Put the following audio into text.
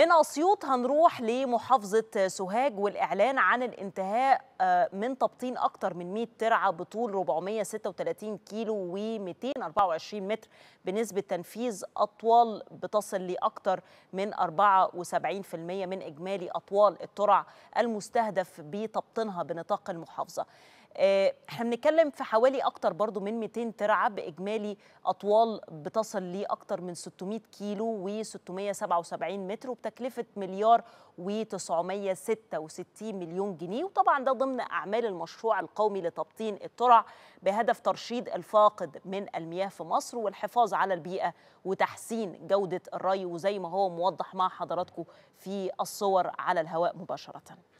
من اسيوط هنروح لمحافظه سوهاج والاعلان عن الانتهاء آه، من تبطين اكثر من 100 ترعه بطول 436 كيلو و224 متر بنسبه تنفيذ اطوال بتصل لاكثر من 74% من اجمالي اطوال الترع المستهدف بتبطينها بنطاق المحافظه. آه، احنا بنتكلم في حوالي اكتر برضو من 200 ترعه باجمالي اطوال بتصل لاكتر من 600 كيلو و677 متر وبتكلفه مليار و966 مليون جنيه وطبعا ده ضمن اعمال المشروع القومي لتبطين الترع بهدف ترشيد الفاقد من المياه في مصر والحفاظ على البيئه وتحسين جوده الري وزي ما هو موضح مع حضراتكم في الصور على الهواء مباشره